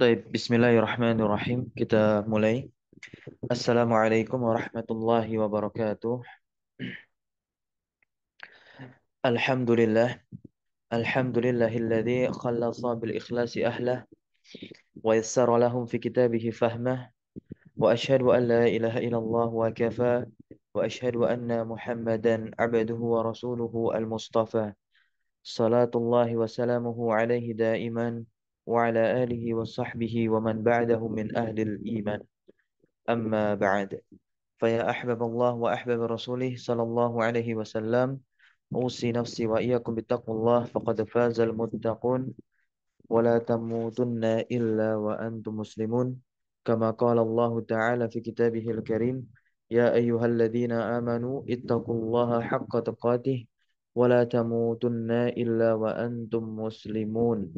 طيب بسم الله الرحمن الرحيم كتاب مولاي السلام عليكم ورحمة الله وبركاته الحمد لله الحمد لله الذي خلص بالإخلاص أهله ويسر لهم في كتابه فهمه وأشهد أن لا إله إلا الله وكفى وأشهد أن محمدا عبده ورسوله المصطفى صلاة الله وسلامه عليه دائما وعلى آله وصحبه ومن بعده من أهل الإيمان أما بعد فيا أحبب الله وأحبب رسوله صلى الله عليه وسلم أوصي نفسي وإياكم بتقوى الله فقد فاز المتقون ولا تموتن إلا وأنتم مسلمون كما قال الله تعالى في كتابه الكريم يا أيها الذين آمنوا اتقوا الله حق تقاته ولا تموتن إلا وأنتم مسلمون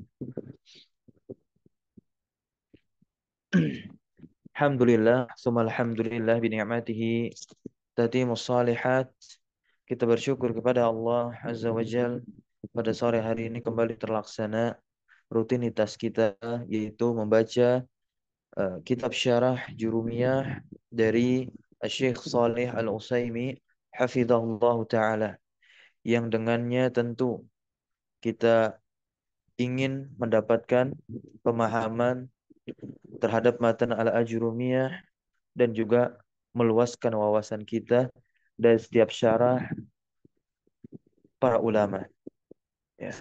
Alhamdulillah, summa alhamdulillah bi ni'matihi tatimu salihat. Kita bersyukur kepada Allah Azza wa Jal pada sore hari ini kembali terlaksana rutinitas kita yaitu membaca uh, kitab syarah Jurumiyah dari Syekh Saleh Al-Utsaimin hafizahullah taala yang dengannya tentu kita ingin mendapatkan pemahaman terhadap matan al-ajrumiyah dan juga meluaskan wawasan kita dari setiap syarah para ulama. Ya.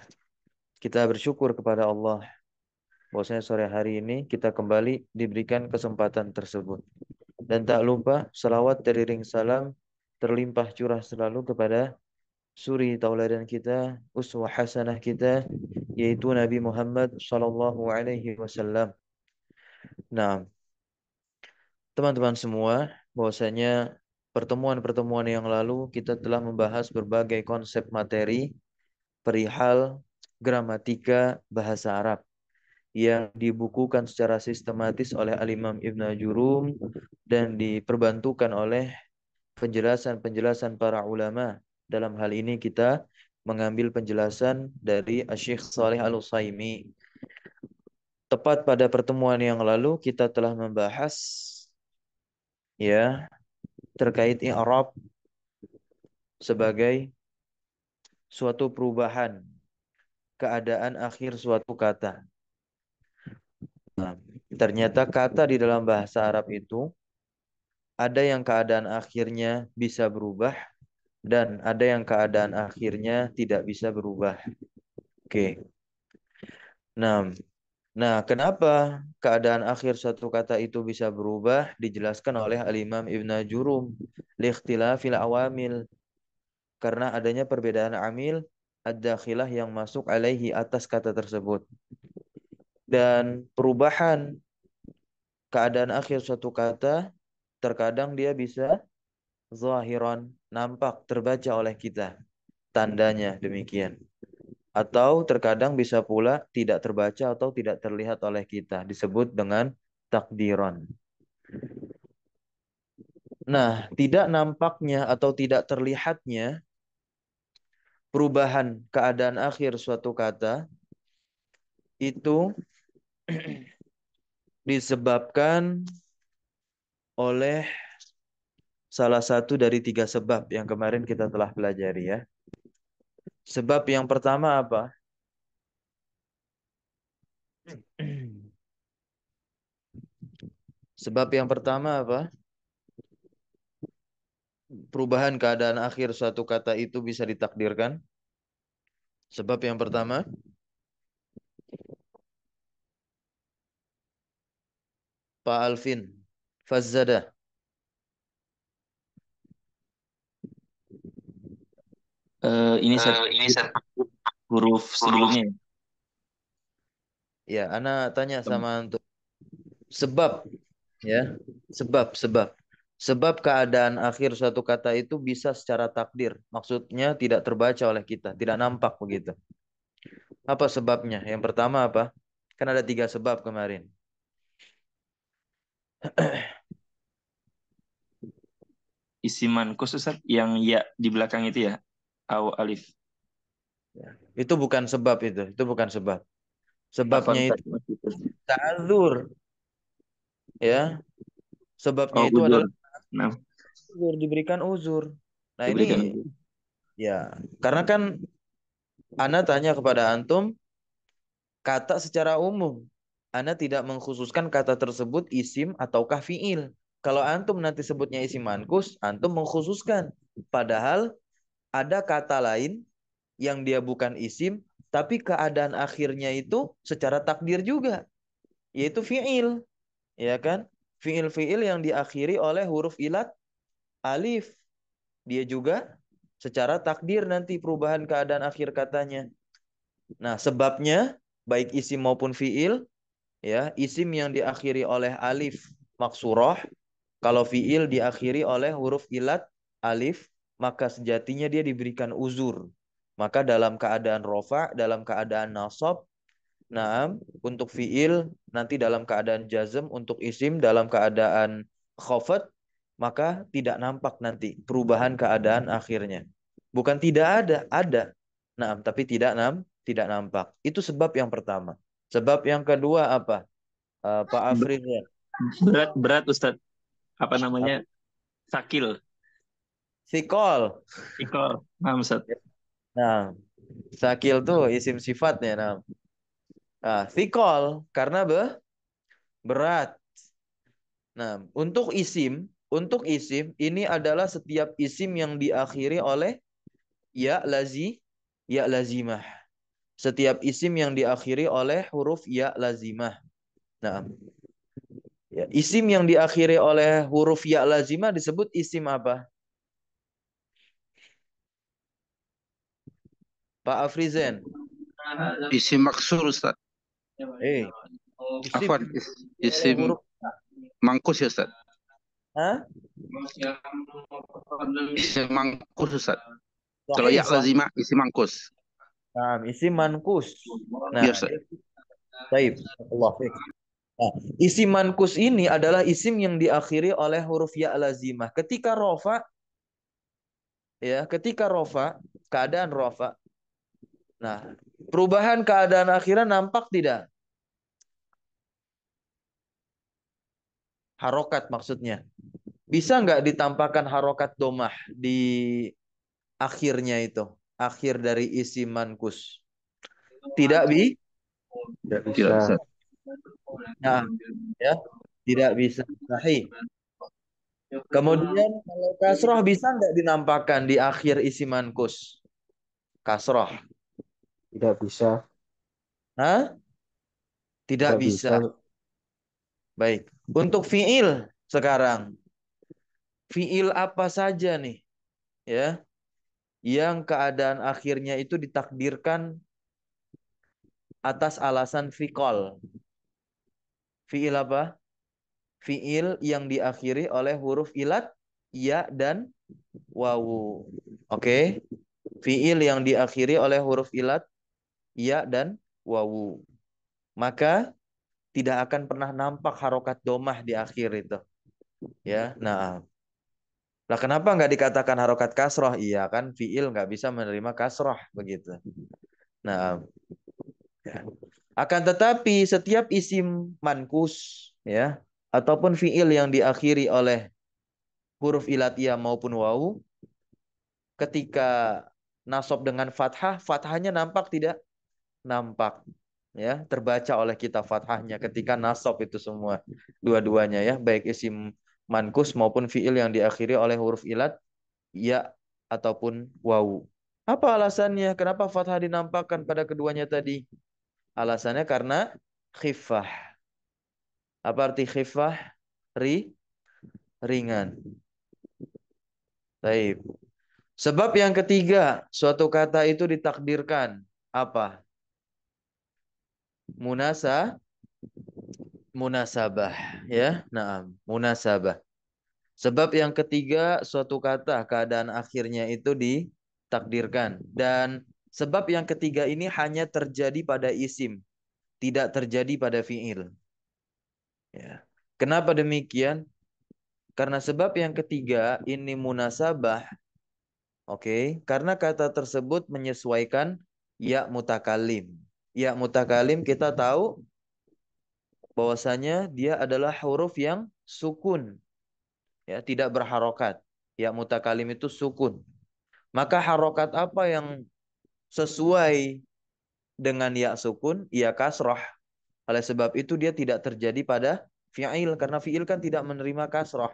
Kita bersyukur kepada Allah bahwasanya sore hari ini kita kembali diberikan kesempatan tersebut. Dan tak lupa selawat dari ring salam terlimpah curah selalu kepada suri tauladan kita, uswah hasanah kita yaitu Nabi Muhammad sallallahu alaihi wasallam Nah, teman-teman semua, bahwasanya pertemuan-pertemuan yang lalu kita telah membahas berbagai konsep materi perihal gramatika bahasa Arab yang dibukukan secara sistematis oleh alimam imam Ibn Jurum dan diperbantukan oleh penjelasan-penjelasan para ulama. Dalam hal ini kita mengambil penjelasan dari Asyik salih Al-Usaimi tepat pada pertemuan yang lalu kita telah membahas ya terkait i'rab sebagai suatu perubahan keadaan akhir suatu kata. Nah, ternyata kata di dalam bahasa Arab itu ada yang keadaan akhirnya bisa berubah dan ada yang keadaan akhirnya tidak bisa berubah. Oke. Okay. Nah, Nah, kenapa keadaan akhir suatu kata itu bisa berubah dijelaskan oleh Al-Imam Ibn Jurum fil awamil karena adanya perbedaan amil ada dakhilah yang masuk alaihi atas kata tersebut. Dan perubahan keadaan akhir suatu kata terkadang dia bisa zahiran nampak terbaca oleh kita tandanya demikian atau terkadang bisa pula tidak terbaca atau tidak terlihat oleh kita disebut dengan takdiron. Nah, tidak nampaknya atau tidak terlihatnya perubahan keadaan akhir suatu kata itu disebabkan oleh salah satu dari tiga sebab yang kemarin kita telah pelajari ya. Sebab yang pertama apa? Sebab yang pertama apa? Perubahan keadaan akhir suatu kata itu bisa ditakdirkan. Sebab yang pertama, Pak Alvin, Fazzada. uh, ini set uh, set huruf sebelumnya. Ya, ya Ana tanya sama untuk sebab ya, sebab sebab. Sebab keadaan akhir suatu kata itu bisa secara takdir, maksudnya tidak terbaca oleh kita, tidak nampak begitu. Apa sebabnya? Yang pertama apa? Kan ada tiga sebab kemarin. Isiman khusus yang ya di belakang itu ya, au alif. Ya, itu bukan sebab itu, itu bukan sebab. Sebabnya itu ta'adzur. Ya. Sebabnya oh, itu uzur. adalah nah. uzur diberikan uzur. Nah, diberikan. ini ya, karena kan Ana tanya kepada antum kata secara umum. Ana tidak mengkhususkan kata tersebut isim ataukah fiil. Kalau antum nanti sebutnya isim mankus, antum mengkhususkan. Padahal ada kata lain yang dia bukan isim, tapi keadaan akhirnya itu secara takdir juga, yaitu fiil, ya kan? Fiil-fiil yang diakhiri oleh huruf ilat alif. Dia juga secara takdir nanti perubahan keadaan akhir katanya. Nah, sebabnya baik isim maupun fiil ya, isim yang diakhiri oleh alif maksurah, kalau fiil diakhiri oleh huruf ilat alif maka sejatinya dia diberikan uzur. Maka dalam keadaan rofa, dalam keadaan nasab, naam untuk fiil, nanti dalam keadaan jazm untuk isim, dalam keadaan khofet, maka tidak nampak nanti perubahan keadaan akhirnya. Bukan tidak ada, ada. Naam, tapi tidak nam, tidak nampak. Itu sebab yang pertama. Sebab yang kedua apa? Uh, Pak Afrin. Berat, berat Ustaz. Apa namanya? Sakil Sikol. Sikol. Nah, Ustaz. Nah, sakil tuh isim sifatnya. Nah, nah sikol karena be, berat. Nah, untuk isim, untuk isim ini adalah setiap isim yang diakhiri oleh ya lazi, ya lazimah. Setiap isim yang diakhiri oleh huruf ya lazimah. Nah, ya, isim yang diakhiri oleh huruf ya lazimah disebut isim apa? Pak Afrizen. Isim maksur Ustaz. Eh. Isim. Afan, isim mangkus ya Ustaz. Hah? Isim mangkus Ustaz. Kalau ya lazimah isim mangkus. Ya, nah, isim mangkus. Nah, ya, Baik. Allah. Nah, isim mankus ini adalah isim yang diakhiri oleh huruf ya lazimah. Ketika rofa, ya, ketika rofa, keadaan rofa, Nah, perubahan keadaan akhirat nampak tidak? Harokat maksudnya. Bisa nggak ditampakkan harokat domah di akhirnya itu? Akhir dari isi mankus. Tidak bi? Tidak bisa. Nah, ya, tidak bisa. Sahih. Kemudian kalau kasroh bisa nggak dinampakkan di akhir isi mankus? Kasroh tidak bisa. Hah? Tidak, Tidak bisa. bisa. Baik. Untuk fiil sekarang. Fiil apa saja nih? Ya. Yang keadaan akhirnya itu ditakdirkan atas alasan fiqol Fiil apa? Fiil yang diakhiri oleh huruf ilat, ya dan wawu. Oke. Okay? Fiil yang diakhiri oleh huruf ilat, ya dan wawu. Maka tidak akan pernah nampak harokat domah di akhir itu. Ya, nah. Lah kenapa nggak dikatakan harokat kasroh? Iya kan, fiil nggak bisa menerima kasroh begitu. Nah, ya. akan tetapi setiap isim mankus ya ataupun fiil yang diakhiri oleh huruf ilatia ya maupun wawu ketika nasob dengan fathah, fathahnya nampak tidak? nampak ya terbaca oleh kita fathahnya ketika nasab itu semua dua-duanya ya baik isim mankus maupun fiil yang diakhiri oleh huruf ilat ya ataupun wau apa alasannya kenapa fathah dinampakkan pada keduanya tadi alasannya karena khifah apa arti khifah ri ringan baik Sebab yang ketiga, suatu kata itu ditakdirkan apa? munasa munasabah ya naam munasabah sebab yang ketiga suatu kata keadaan akhirnya itu ditakdirkan dan sebab yang ketiga ini hanya terjadi pada isim tidak terjadi pada fiil ya kenapa demikian karena sebab yang ketiga ini munasabah oke okay? karena kata tersebut menyesuaikan ya mutakalim ya mutakalim kita tahu bahwasanya dia adalah huruf yang sukun. Ya, tidak berharokat. Ya mutakalim itu sukun. Maka harokat apa yang sesuai dengan ya sukun? Ya kasroh. Oleh sebab itu dia tidak terjadi pada fi'il. Karena fi'il kan tidak menerima kasroh.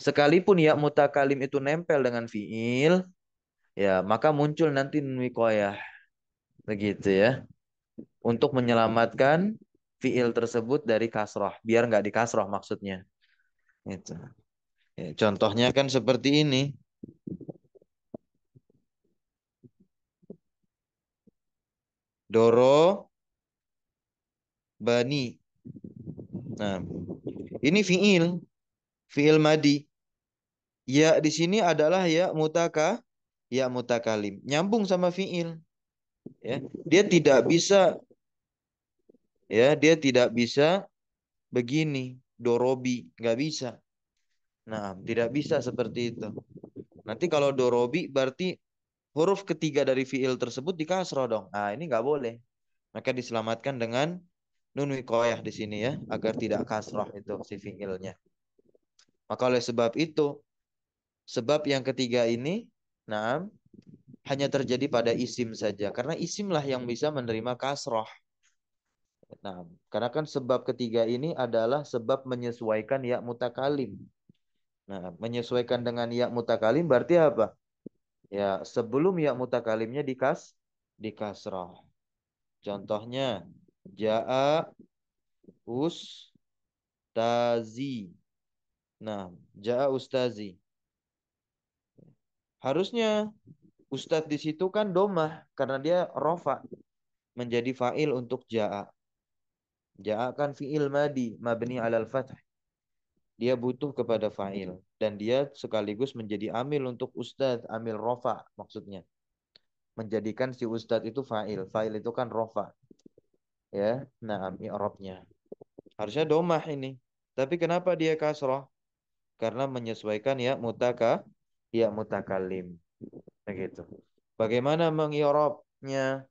Sekalipun ya mutakalim itu nempel dengan fi'il. Ya maka muncul nanti nuikoyah. Begitu ya untuk menyelamatkan fiil tersebut dari kasroh biar nggak dikasroh maksudnya itu ya, contohnya kan seperti ini Doro Bani. Nah, ini fiil, fiil madi. Ya di sini adalah ya mutaka, ya mutakalim. Nyambung sama fiil ya dia tidak bisa ya dia tidak bisa begini dorobi nggak bisa nah tidak bisa seperti itu nanti kalau dorobi berarti huruf ketiga dari fiil tersebut di kasro dong nah ini nggak boleh maka diselamatkan dengan nun wikoyah di sini ya agar tidak kasroh itu si fiilnya maka oleh sebab itu sebab yang ketiga ini nah hanya terjadi pada isim saja karena isimlah yang bisa menerima kasroh. Nah, karena kan sebab ketiga ini adalah sebab menyesuaikan ya mutakalim. Nah, menyesuaikan dengan ya mutakalim berarti apa? Ya, sebelum ya mutakalimnya dikas dikasroh. Contohnya jaa tazi. Nah, jaa ustazi. Harusnya Ustadz di situ kan domah karena dia rofa menjadi fa'il untuk ja'a. Ja'a kan fi'il madi mabni alal fath. Dia butuh kepada fa'il dan dia sekaligus menjadi amil untuk ustadz, amil rofa maksudnya. Menjadikan si ustadz itu fa'il. Fa'il itu kan rofa. Ya, nah i'rabnya. Harusnya domah ini. Tapi kenapa dia kasroh? Karena menyesuaikan ya mutaka ya mutakalim gitu. Bagaimana mengiropnya?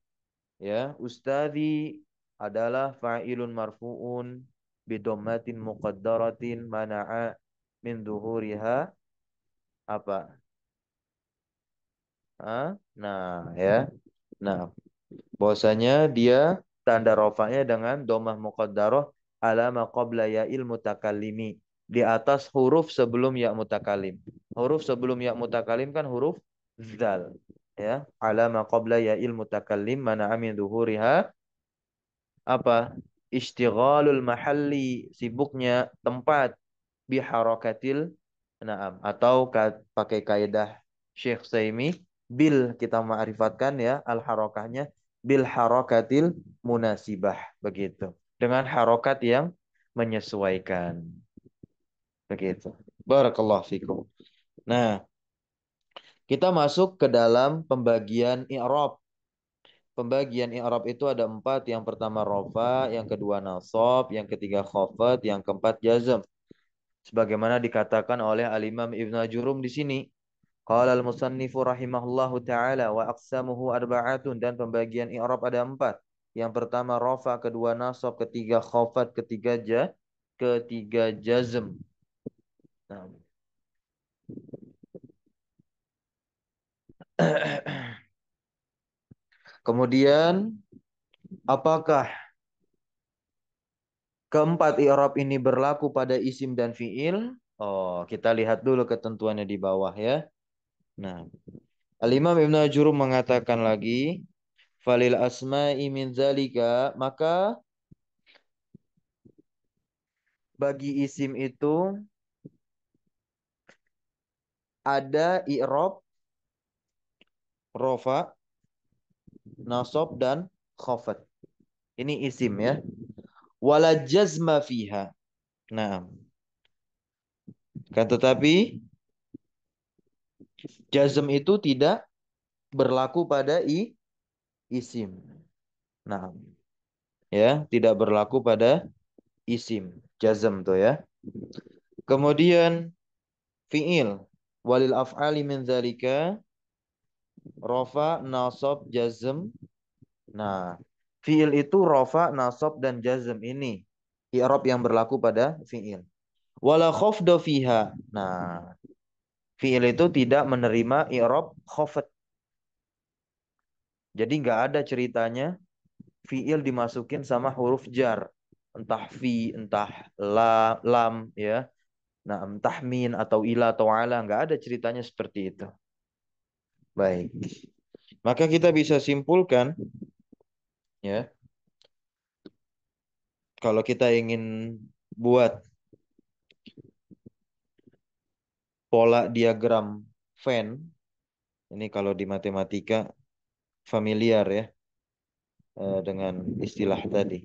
Ya, ustadi adalah fa'ilun marfu'un bidommatin muqaddaratin mana'a min duhuriha apa? Ha? Nah, ya. Nah, bahwasanya dia tanda rofanya dengan domah muqaddarah alama qabla ya'il mutakallimi di atas huruf sebelum ya mutakalim. Huruf sebelum ya mutakalim kan huruf zal ya alama qabla ya ilmu mutakallim mana amin zuhuriha apa istighalul mahalli sibuknya tempat biharakatil naam atau pakai kaidah Syekh Saimi bil kita ma'rifatkan ya al harokahnya bil harokatil munasibah begitu dengan harokat yang menyesuaikan begitu barakallahu fikum nah kita masuk ke dalam pembagian i'rab. Pembagian i'rab itu ada empat. Yang pertama rofa, yang kedua nasab, yang ketiga khafat, yang keempat jazm. Sebagaimana dikatakan oleh Al-Imam Ibn Jurum di sini. Qala al-musannifu rahimahullahu ta'ala wa aqsamuhu arba'atun. Dan pembagian i'rab ada empat. Yang pertama rofa, kedua nasab, ketiga khafat, ketiga ja, ketiga jazm. Nah. Kemudian apakah keempat i'rab ini berlaku pada isim dan fiil? Oh, kita lihat dulu ketentuannya di bawah ya. Nah, Al-Imam Ibn Ajurum mengatakan lagi, falil asma'i min zalika, maka bagi isim itu ada i'rab rofa, nasob dan khafat. Ini isim ya. Wala jazma fiha. Nah. Kan tetapi jazm itu tidak berlaku pada i isim. Nah. Ya, tidak berlaku pada isim. Jazm tuh ya. Kemudian fi'il walil af'ali min dzalika Rofa, nasab, jazm. Nah, fiil itu rofa, nasab, dan jazm ini. I'rab yang berlaku pada fiil. Wala khofdo fiha. Nah, fiil itu tidak menerima i'rab khafat. Jadi nggak ada ceritanya fiil dimasukin sama huruf jar. Entah fi, entah la, lam, ya. Nah, entah min atau ila atau ala. Nggak ada ceritanya seperti itu. Baik. Maka kita bisa simpulkan ya. Kalau kita ingin buat pola diagram Venn ini kalau di matematika familiar ya eh, dengan istilah tadi.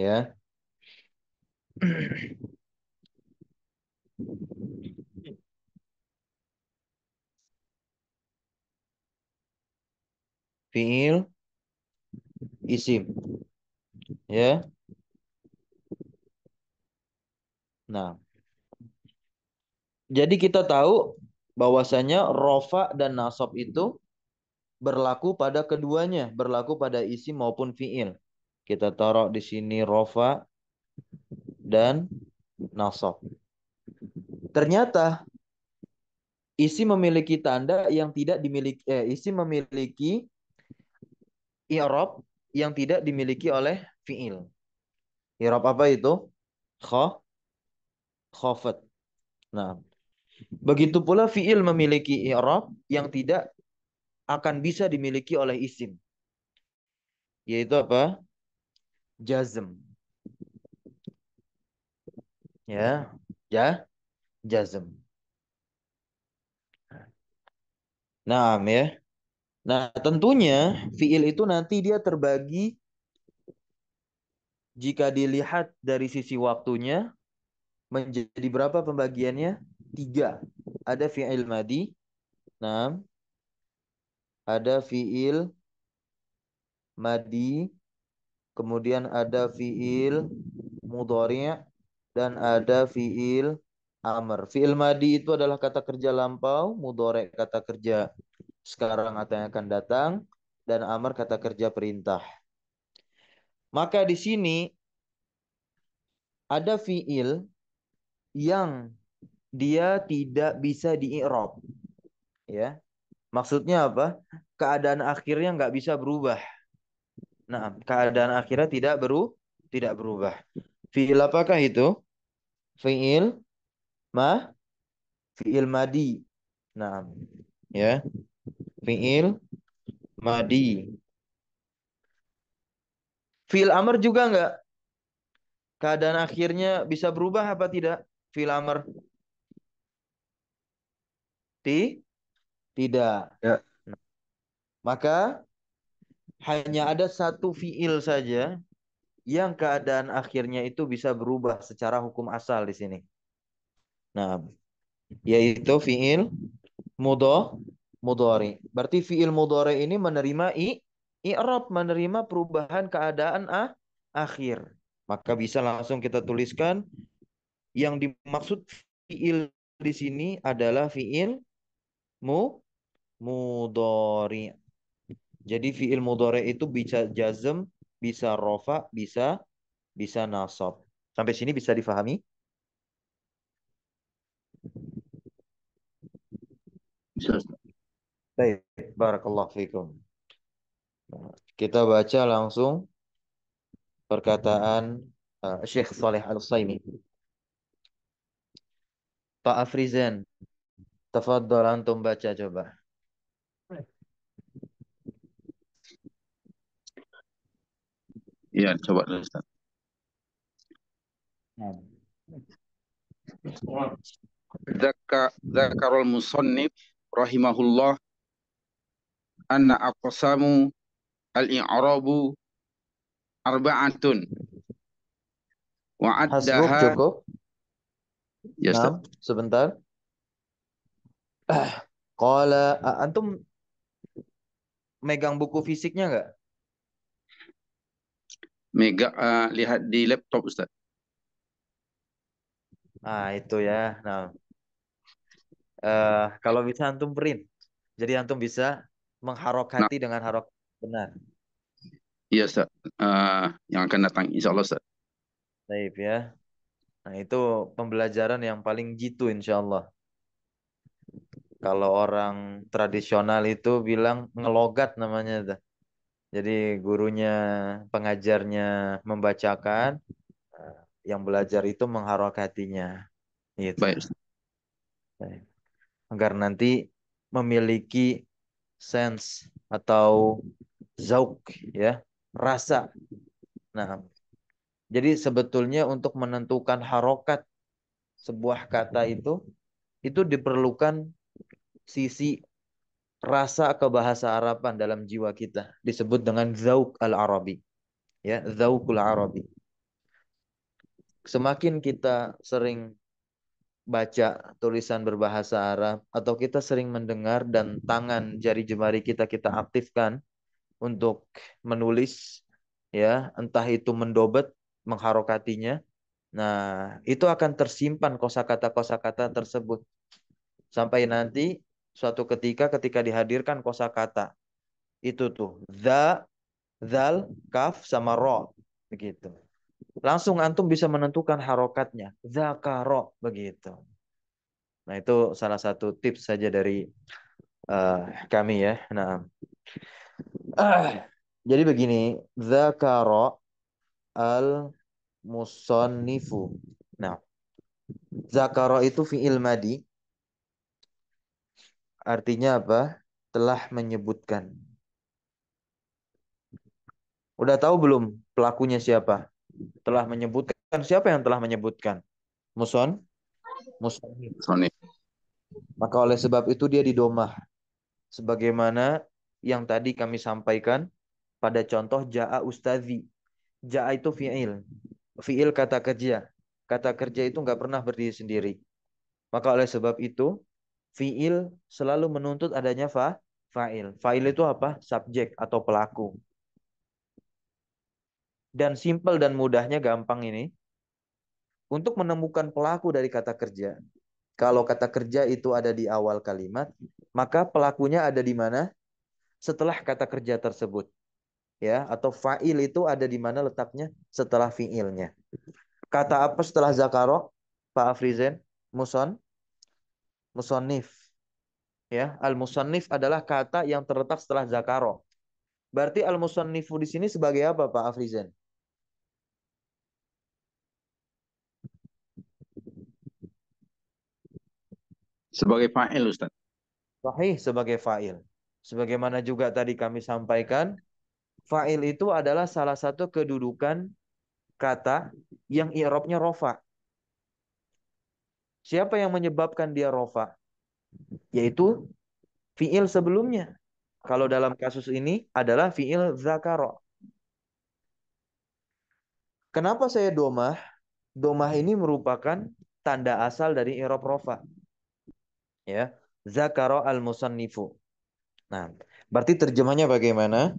Ya. fiil isim. Ya. Nah. Jadi kita tahu bahwasanya rofa dan nasab itu berlaku pada keduanya, berlaku pada isim maupun fiil. Kita taruh di sini rofa dan nasab. Ternyata isi memiliki tanda yang tidak dimiliki eh, isi memiliki i'rab yang tidak dimiliki oleh fiil. I'rab apa itu? Kha khafat. Nah, begitu pula fiil memiliki i'rab yang tidak akan bisa dimiliki oleh isim. Yaitu apa? Jazm. Ya, ja jazm. Nah, ya. Nah, tentunya fiil itu nanti dia terbagi jika dilihat dari sisi waktunya menjadi berapa pembagiannya? Tiga. Ada fiil madi. Nah, ada fiil madi. Kemudian ada fiil mudhari' dan ada fiil amr. Fiil madi itu adalah kata kerja lampau, mudhari' kata kerja sekarang yang akan datang dan amar kata kerja perintah. Maka di sini ada fiil yang dia tidak bisa di -irob. Ya. Maksudnya apa? Keadaan akhirnya nggak bisa berubah. Nah, keadaan akhirnya tidak beru tidak berubah. Fiil apakah itu? Fiil ma fiil madi. Nah, ya. Fi'il madi. Fi'il amr juga enggak? Keadaan akhirnya bisa berubah apa tidak? Fi'il amr. Ti? Tidak. Ya. Maka hanya ada satu fi'il saja yang keadaan akhirnya itu bisa berubah secara hukum asal di sini. Nah, yaitu fi'il Mudoh mudhari. Berarti fiil mudhari ini menerima i i'rab, menerima perubahan keadaan ah, akhir. Maka bisa langsung kita tuliskan yang dimaksud fiil di sini adalah fiil mu mudhari. Jadi fiil mudhari itu bisa jazm, bisa rofa, bisa bisa nasab. Sampai sini bisa difahami? Bisa. Baik, barakallahu fikum. Nah, kita baca langsung perkataan uh, Syekh Saleh Al-Saimi. Pak Afrizen, tafadhol antum baca coba. Iya, coba Ustaz. Zakar Zakarul Musannif rahimahullah anna aqsamu al-i'rabu arba'atun wa addaha cukup ya yes, sebentar Qala antum megang buku fisiknya nggak? Mega uh, lihat di laptop Ustaz. Nah, itu ya. Nah. Uh, kalau bisa antum print. Jadi antum bisa mengharokati nah. dengan harok benar. Iya, Ustaz. Uh, yang akan datang insya Allah, Ustaz. Baik ya. Nah, itu pembelajaran yang paling jitu insya Allah. Kalau orang tradisional itu bilang ngelogat namanya. Jadi gurunya, pengajarnya membacakan, eh, yang belajar itu mengharokatinya. Gitu. Baik. Baik. Agar nanti memiliki sense atau zauk ya, rasa. Nah, jadi sebetulnya untuk menentukan harokat sebuah kata itu itu diperlukan sisi rasa kebahasa Araban dalam jiwa kita disebut dengan zauk al-arabi ya zaukul arabi semakin kita sering baca tulisan berbahasa Arab atau kita sering mendengar dan tangan jari jemari kita kita aktifkan untuk menulis ya entah itu mendobet mengharokatinya nah itu akan tersimpan kosakata kosakata tersebut sampai nanti suatu ketika ketika dihadirkan kosakata itu tuh the zal kaf sama ro begitu Langsung antum bisa menentukan harokatnya. Zakaro begitu. Nah itu salah satu tips saja dari uh, kami ya. Nah, uh, jadi begini, zakaro al musonifu. Nah, zakaro itu fiil madi. Artinya apa? Telah menyebutkan. Udah tahu belum pelakunya siapa? telah menyebutkan siapa yang telah menyebutkan? Muson? Musonif. Maka oleh sebab itu dia didomah. Sebagaimana yang tadi kami sampaikan pada contoh ja'a ustadzi. Ja'a itu fi'il. Fi'il kata kerja. Kata kerja itu nggak pernah berdiri sendiri. Maka oleh sebab itu fi'il selalu menuntut adanya fa fa'il. Fa'il itu apa? Subjek atau pelaku dan simpel dan mudahnya gampang ini untuk menemukan pelaku dari kata kerja. Kalau kata kerja itu ada di awal kalimat, maka pelakunya ada di mana? Setelah kata kerja tersebut. Ya, atau fa'il itu ada di mana letaknya? Setelah fi'ilnya. Kata apa setelah zakaro? Pak Afrizen, muson, musonif. Ya, al-musonif adalah kata yang terletak setelah zakaro. Berarti al musonifu di sini sebagai apa Pak Afrizen? Sebagai fa'il Ustaz. Sahih sebagai fa'il. Sebagaimana juga tadi kami sampaikan, fa'il itu adalah salah satu kedudukan kata yang i'rabnya rofa. Siapa yang menyebabkan dia rofa? Yaitu fi'il sebelumnya. Kalau dalam kasus ini adalah fi'il zakaro. Kenapa saya domah? Domah ini merupakan tanda asal dari i'rab rofa ya zakaro al musannifu nah berarti terjemahnya bagaimana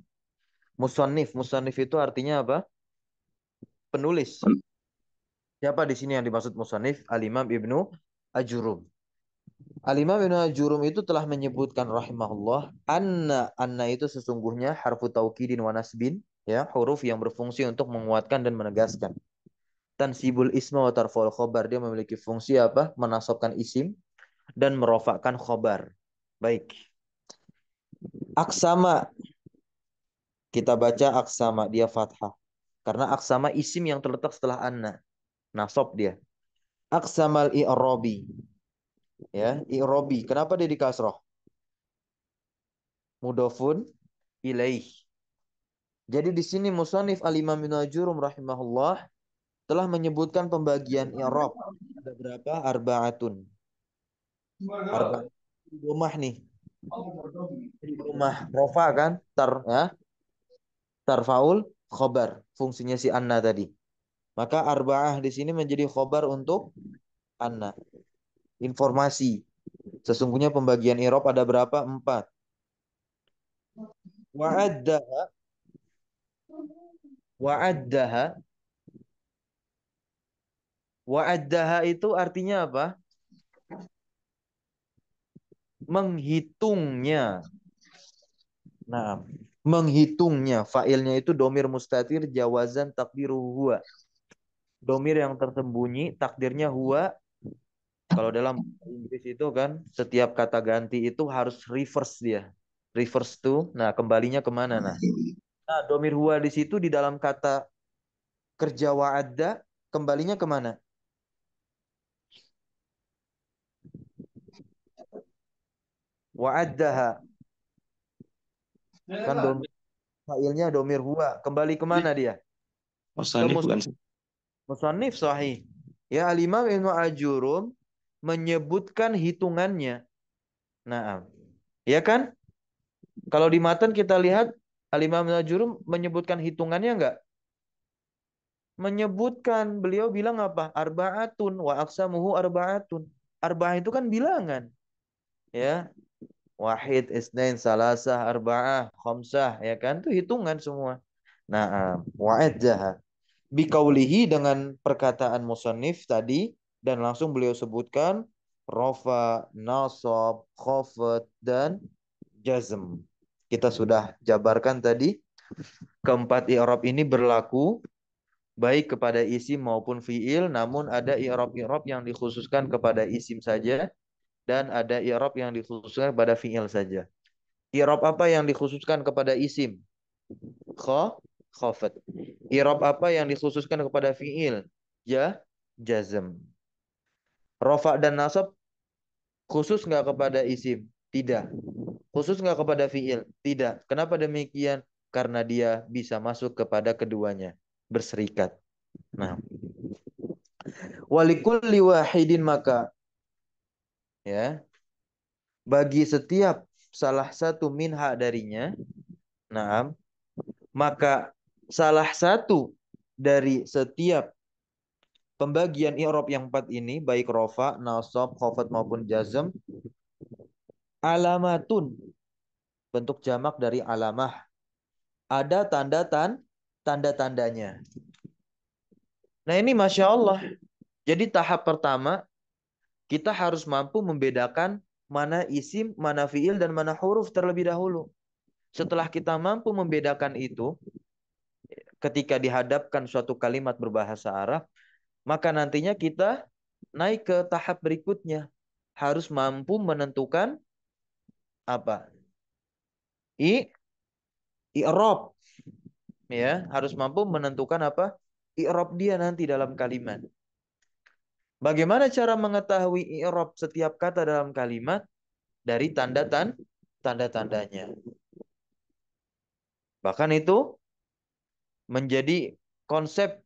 musannif musannif itu artinya apa penulis siapa di sini yang dimaksud musannif al imam ibnu ajurum al imam ibnu ajurum itu telah menyebutkan rahimahullah anna anna itu sesungguhnya harfu taukidin wa nasbin ya huruf yang berfungsi untuk menguatkan dan menegaskan tansibul isma wa tarfa'ul khobar dia memiliki fungsi apa menasabkan isim dan merofakkan khobar. Baik. Aksama. Kita baca aksama, dia fathah. Karena aksama isim yang terletak setelah anna. Nasob dia. Aksamal i'robi. Ya, i'robi. Kenapa dia dikasroh? Mudofun ilaih. Jadi di sini musanif al bin Ajurum rahimahullah telah menyebutkan pembagian i'rob. Ada berapa? Arba'atun Harta rumah nih. Rumah rofa kan ter ya. Tarfaul khobar fungsinya si anna tadi. Maka arba'ah di sini menjadi khobar untuk anna. Informasi. Sesungguhnya pembagian Eropa ada berapa? Empat. Wa'addaha. Wa'addaha. Wa'addaha itu artinya apa? menghitungnya. Nah, menghitungnya fa'ilnya itu domir mustatir jawazan takdiru huwa. Domir yang tersembunyi takdirnya huwa. Kalau dalam Inggris itu kan setiap kata ganti itu harus reverse dia. Reverse to. Nah, kembalinya kemana? Nah, nah domir huwa di situ di dalam kata kerja wa'adda kembalinya kemana? wa'addaha iya, kan iya. dom fa'ilnya domir huwa kembali kemana dia musanif bukan musanif sahih ya alimam ibnu ajurum menyebutkan hitungannya nah ya kan kalau di matan kita lihat alimam ibnu ajurum menyebutkan hitungannya enggak menyebutkan beliau bilang apa arbaatun wa aksamuhu arbaatun arba'ah itu kan bilangan ya Wahid, isnain, salasah, arba'ah, Khomsah, Ya kan? Itu hitungan semua. Nah, jaha. Bikaulihi dengan perkataan Musanif tadi. Dan langsung beliau sebutkan. Rofa, nasab, khofat, dan jazm. Kita sudah jabarkan tadi. Keempat i'rab ini berlaku baik kepada isim maupun fiil namun ada i'rab-i'rab yang dikhususkan kepada isim saja dan ada i'rab yang dikhususkan kepada fi'il saja. I'rab apa yang dikhususkan kepada isim? Kha, khafat. I'rab apa yang dikhususkan kepada fi'il? Ya, jazm. Rofa dan nasab khusus nggak kepada isim? Tidak. Khusus nggak kepada fi'il? Tidak. Kenapa demikian? Karena dia bisa masuk kepada keduanya. Berserikat. Nah. Walikul wahidin maka ya bagi setiap salah satu minha darinya nah maka salah satu dari setiap pembagian i'rab yang empat ini baik rofa, nasab, khafat maupun jazm alamatun bentuk jamak dari alamah ada tanda tan tanda tandanya nah ini masya Allah jadi tahap pertama kita harus mampu membedakan mana isim, mana fiil, dan mana huruf terlebih dahulu. Setelah kita mampu membedakan itu, ketika dihadapkan suatu kalimat berbahasa Arab, maka nantinya kita naik ke tahap berikutnya. Harus mampu menentukan apa? I, Rob. Ya, harus mampu menentukan apa? i-irab dia nanti dalam kalimat. Bagaimana cara mengetahui i'rab setiap kata dalam kalimat? Dari tanda-tanda tanda-tandanya. Bahkan itu menjadi konsep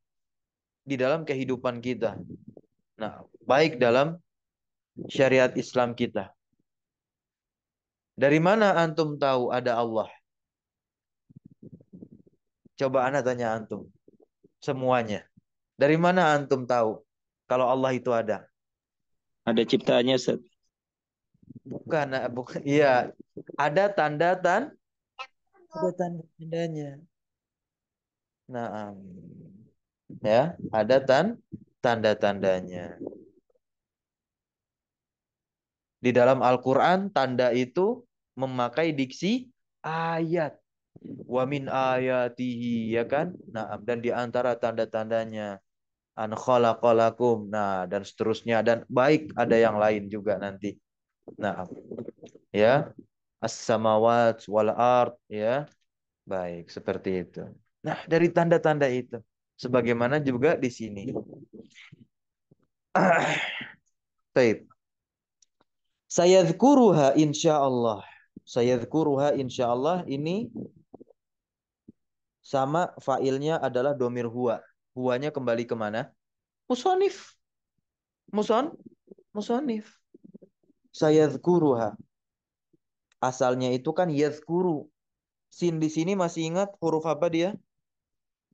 di dalam kehidupan kita. Nah, baik dalam syariat Islam kita. Dari mana antum tahu ada Allah? Coba anak tanya antum semuanya. Dari mana antum tahu kalau Allah itu ada? Ada ciptaannya, Ustaz. Bukan, eh, bukan. Iya, ada tanda tan ada tanda tandanya. Nah, ya, ada tan tanda tandanya. Di dalam Al-Quran, tanda itu memakai diksi ayat. Wamin ayatihi, ya kan? Nah, dan di antara tanda-tandanya an khalaqalakum. Nah, dan seterusnya dan baik ada yang lain juga nanti. Nah, ya. As-samawat wal ard ya. Baik, seperti itu. Nah, dari tanda-tanda itu sebagaimana juga di sini. Baik. Saya insya Allah, Saya insya Allah, ini sama failnya adalah domir huwa huanya kembali kemana? Musonif. Muson? Musonif. Saya ha Asalnya itu kan yadhkuru. Sin di sini masih ingat huruf apa dia?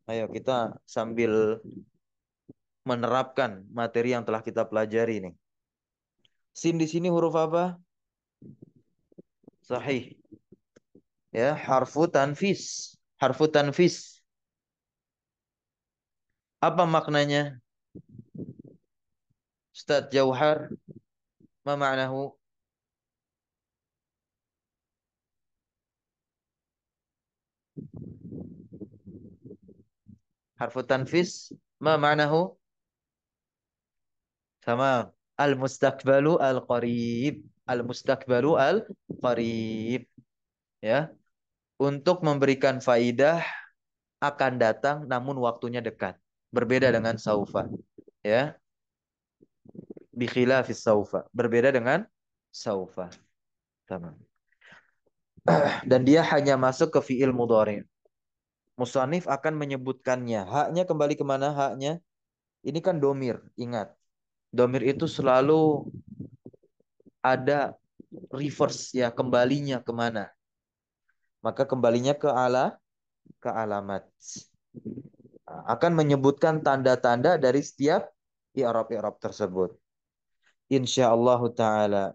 Ayo kita sambil menerapkan materi yang telah kita pelajari nih. Sin di sini huruf apa? Sahih. Ya, harfu tanfis. Harfu tanfis apa maknanya? Ustaz Jauhar, ma ma'nahu? Harfu tanfis, ma ma'nahu? Sama. Al-mustakbalu al-qarib. Al-mustakbalu al-qarib. Ya. Untuk memberikan faidah akan datang namun waktunya dekat berbeda dengan saufa ya bikhilafis saufa berbeda dengan saufa sama dan dia hanya masuk ke fiil mudhari musanif akan menyebutkannya haknya kembali kemana haknya ini kan domir ingat domir itu selalu ada reverse ya kembalinya kemana maka kembalinya ke ala ke alamat akan menyebutkan tanda-tanda dari setiap i'rab-i'rab tersebut. Insyaallah taala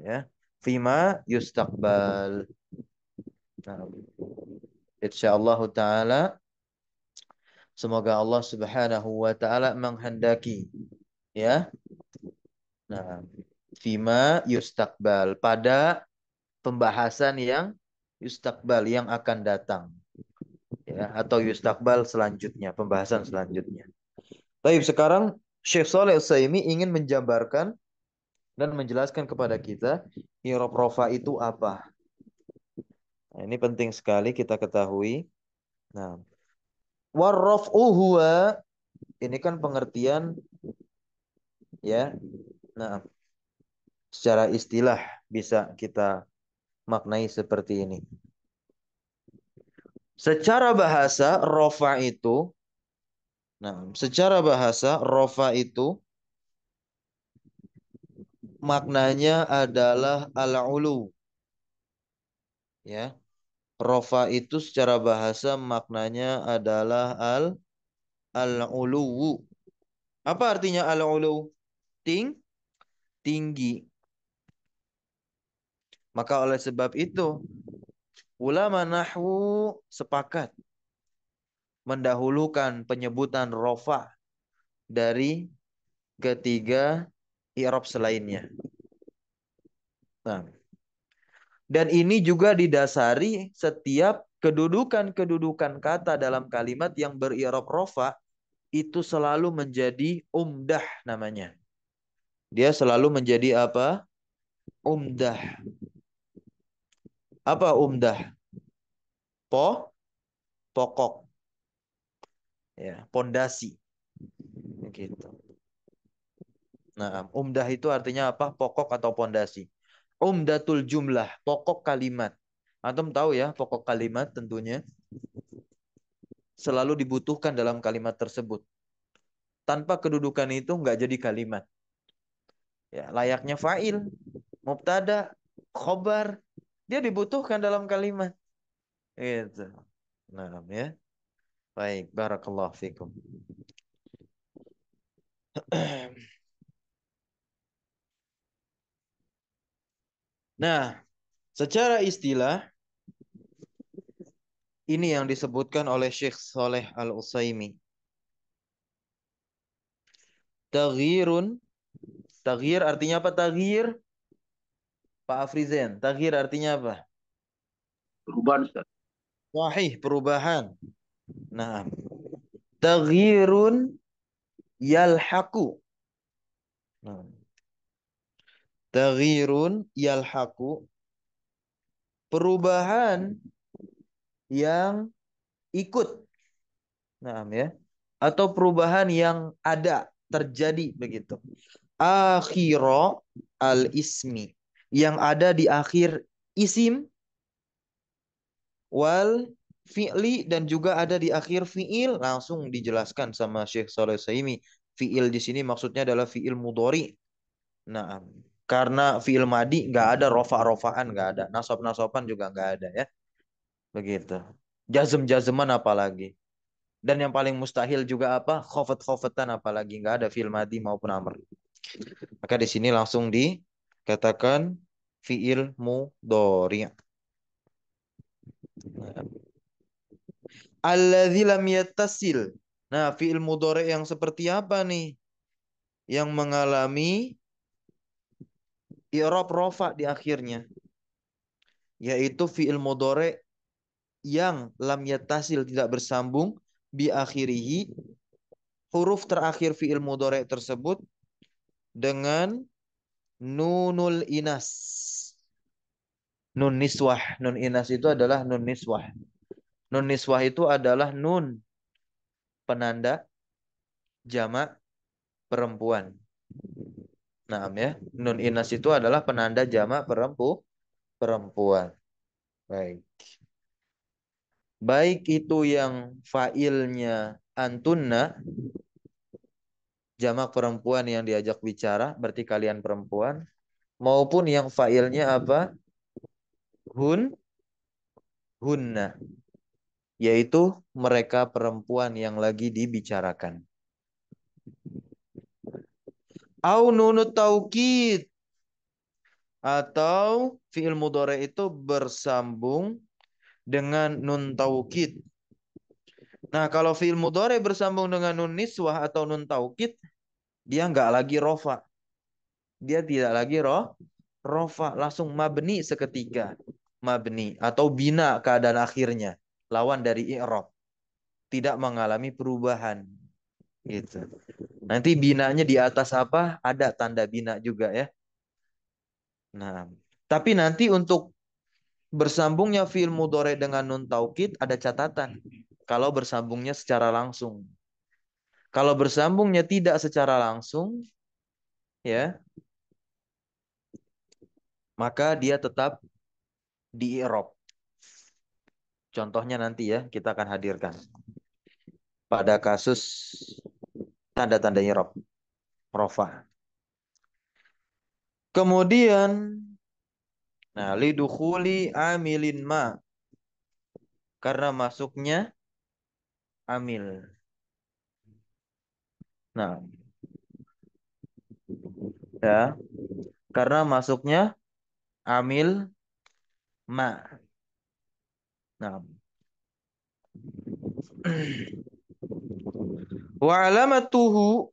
ya, fima yustaqbal. Nah, insyaallah taala semoga Allah Subhanahu wa taala menghendaki ya. Nah, fima yustaqbal pada pembahasan yang yustaqbal yang akan datang ya, atau yustakbal selanjutnya, pembahasan selanjutnya. Baik, sekarang Syekh Saleh Saimi ingin menjabarkan dan menjelaskan kepada kita irob rofa itu apa. Nah, ini penting sekali kita ketahui. Nah, warraf'u huwa ini kan pengertian ya. Nah, secara istilah bisa kita maknai seperti ini. Secara bahasa rofa itu nah, secara bahasa rofa itu maknanya adalah ala ulu Ya. Rofa itu secara bahasa maknanya adalah al al-ulu. Apa artinya al-ulu? Ting tinggi. Maka oleh sebab itu Ulama nahwu sepakat mendahulukan penyebutan rofa dari ketiga irob selainnya. Nah. Dan ini juga didasari setiap kedudukan-kedudukan kata dalam kalimat yang berirob rofa itu selalu menjadi umdah namanya. Dia selalu menjadi apa? Umdah. Apa umdah? Po, pokok. Ya, pondasi. Gitu. Nah, umdah itu artinya apa? Pokok atau pondasi. Umdatul jumlah, pokok kalimat. Antum tahu ya, pokok kalimat tentunya selalu dibutuhkan dalam kalimat tersebut. Tanpa kedudukan itu nggak jadi kalimat. Ya, layaknya fa'il, mubtada, khobar, dia dibutuhkan dalam kalimat. itu, Nah, ya. Baik, barakallahu fikum. Nah, secara istilah ini yang disebutkan oleh Syekh Saleh Al-Utsaimin. Taghirun. Taghir artinya apa Taghir. Pak Afrizen, takhir artinya apa? Perubahan, Ustaz. Wahih, perubahan. Nah, taghirun yalhaku. Nah. Taghirun yalhaku. Perubahan yang ikut. Nah, ya. Atau perubahan yang ada, terjadi begitu. Akhiro al-ismi yang ada di akhir isim wal fi'li dan juga ada di akhir fi'il langsung dijelaskan sama Syekh Saleh Saimi. Fi'il di sini maksudnya adalah fi'il mudori. Nah, karena fi'il madi nggak ada rofa-rofaan nggak ada, nasab-nasaban juga nggak ada ya. Begitu. Jazm-jazman apalagi. Dan yang paling mustahil juga apa? Khofet-khofetan apalagi nggak ada fi'il madi maupun amr. Maka di sini langsung di Katakan fiil mudhari. Alladzi lam yattasil. Nah, fiil mudhari yang seperti apa nih? Yang mengalami i'rab rofa di akhirnya. Yaitu fiil mudhari yang lam yattasil tidak bersambung bi akhirihi huruf terakhir fiil mudhari tersebut dengan nunul inas. Nun niswah. Nun inas itu adalah nun niswah. Nun niswah itu adalah nun penanda jamak perempuan. Nah, ya. Nun inas itu adalah penanda jamak perempu perempuan. Baik. Baik itu yang failnya antunna jamak perempuan yang diajak bicara, berarti kalian perempuan, maupun yang failnya apa? Hun, hunna, yaitu mereka perempuan yang lagi dibicarakan. Au nunu taukid atau fiil mudore itu bersambung dengan nun taukid. Nah, kalau fiil mudore bersambung dengan nun niswah atau nun taukid, dia nggak lagi rofa. Dia tidak lagi roh. Rofa langsung mabni seketika. Mabni atau bina keadaan akhirnya. Lawan dari i'rob. Tidak mengalami perubahan. Gitu. Nanti binanya di atas apa? Ada tanda bina juga ya. Nah, tapi nanti untuk bersambungnya fi'il mudore dengan nun taukid ada catatan. Kalau bersambungnya secara langsung. Kalau bersambungnya tidak secara langsung, ya, maka dia tetap di Erop. Contohnya nanti ya, kita akan hadirkan. Pada kasus tanda-tanda Erop. Rofa. Kemudian, nah, lidukhuli amilin ma. Karena masuknya amil. Nah, ya, karena masuknya amil ma. Nah. Wa alamatuhu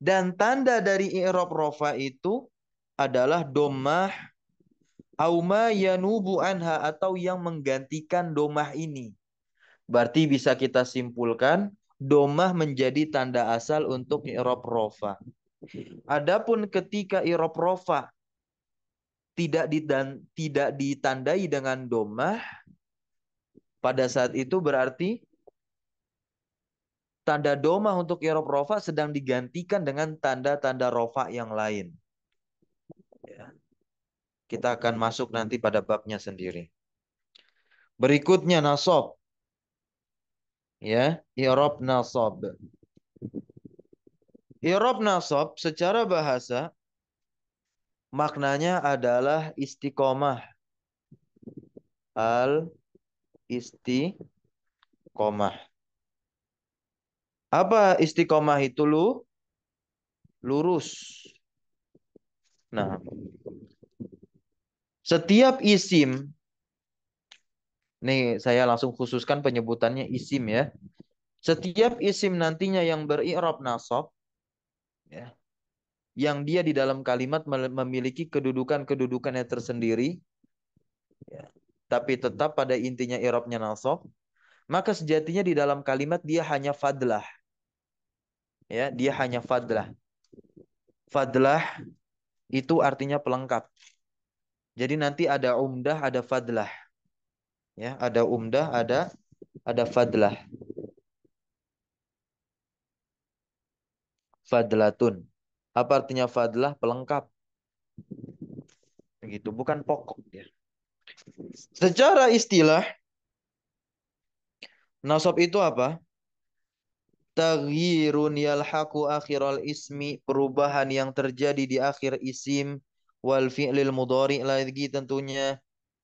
dan tanda dari i'rab rofa itu adalah domah auma yanubu anha atau yang menggantikan domah ini. Berarti bisa kita simpulkan domah menjadi tanda asal untuk irob rofa. Adapun ketika irob rofa tidak didan, tidak ditandai dengan domah pada saat itu berarti tanda domah untuk irob rofa sedang digantikan dengan tanda-tanda rofa yang lain. Ya. Kita akan masuk nanti pada babnya sendiri. Berikutnya nasob ya i'rab nasab i'rab nasab secara bahasa maknanya adalah istiqomah al istiqomah apa istiqomah itu lu lurus nah setiap isim Nih, saya langsung khususkan penyebutannya isim ya. Setiap isim nantinya yang beri'rab nasab ya, yang dia di dalam kalimat memiliki kedudukan-kedudukannya tersendiri ya, tapi tetap pada intinya i'rabnya nasab, maka sejatinya di dalam kalimat dia hanya fadlah. Ya, dia hanya fadlah. Fadlah itu artinya pelengkap. Jadi nanti ada umdah, ada fadlah ya ada umdah ada ada fadlah fadlatun apa artinya fadlah pelengkap begitu bukan pokok ya secara istilah nasab itu apa Taghyirun yalhaqu akhiral ismi perubahan yang terjadi di akhir isim wal fi'lil mudhari lagi tentunya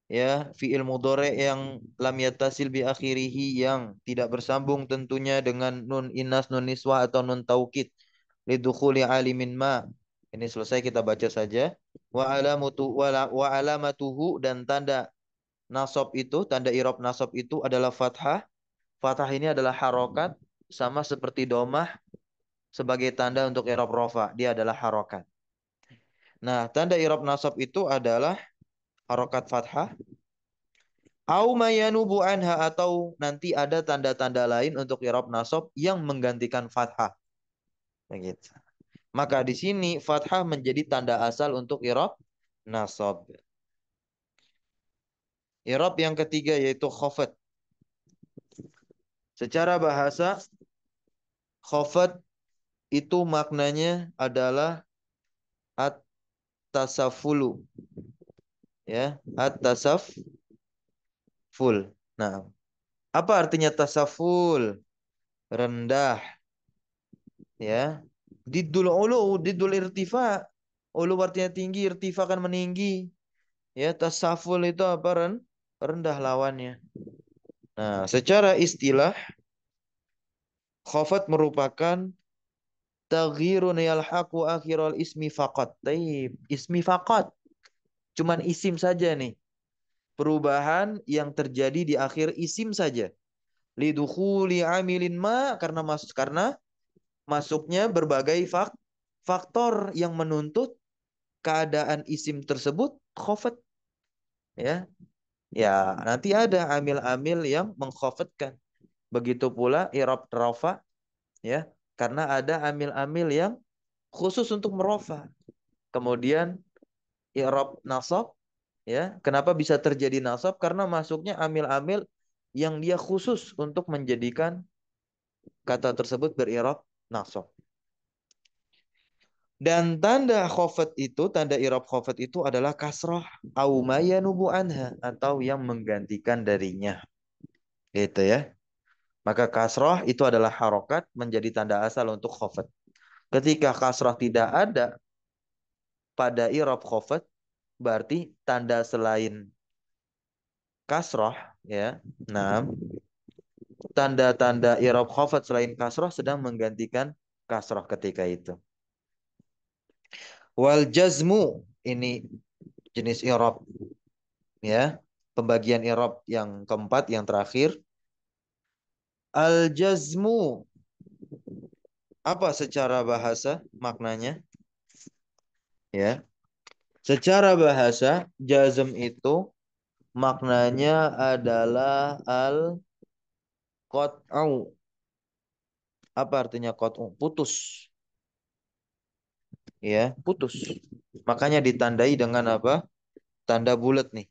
ya fiil mudore yang lam yatasil bi akhirihi yang tidak bersambung tentunya dengan nun inas nun niswa atau nun taukid lidukhuli alimin ma ini selesai kita baca saja wa alamatu wa, alamatuhu dan tanda nasab itu tanda irob nasab itu adalah fathah fathah ini adalah harokat sama seperti domah sebagai tanda untuk irob rofa dia adalah harokat nah tanda irob nasab itu adalah harokat fathah. Au mayanubu anha atau nanti ada tanda-tanda lain untuk i'rab nasab yang menggantikan fathah. Begitu. Maka di sini fathah menjadi tanda asal untuk i'rab nasab. I'rab yang ketiga yaitu khofet. Secara bahasa khofet itu maknanya adalah at-tasafulu ya at tasaf full nah apa artinya tasaful rendah ya didul ulu didul irtifa ulu artinya tinggi irtifa kan meninggi ya tasaful itu apa ren rendah lawannya nah secara istilah khafat merupakan taghirun yalhaqu akhiral ismi faqat taib ismi faqat Cuman isim saja nih. Perubahan yang terjadi di akhir isim saja. Lidukhuli amilin ma karena masuk karena masuknya berbagai fak, faktor yang menuntut keadaan isim tersebut khofat. Ya. Ya, nanti ada amil-amil yang mengkhofatkan. Begitu pula irab rafa ya, karena ada amil-amil yang khusus untuk merofa. Kemudian i'rab nasab ya. Kenapa bisa terjadi nasab? Karena masuknya amil-amil yang dia khusus untuk menjadikan kata tersebut berirab nasab. Dan tanda khofet itu, tanda irab khofet itu adalah kasroh nubu anha atau yang menggantikan darinya. Gitu ya. Maka kasroh itu adalah harokat menjadi tanda asal untuk khofet. Ketika kasroh tidak ada, pada irob khofat berarti tanda selain kasroh ya. Nah, tanda-tanda irob khofat selain kasroh sedang menggantikan kasroh ketika itu. Wal jazmu ini jenis irob ya pembagian irob yang keempat yang terakhir al jazmu apa secara bahasa maknanya ya secara bahasa jazm itu maknanya adalah al qat'u apa artinya qat'u putus ya putus makanya ditandai dengan apa tanda bulat nih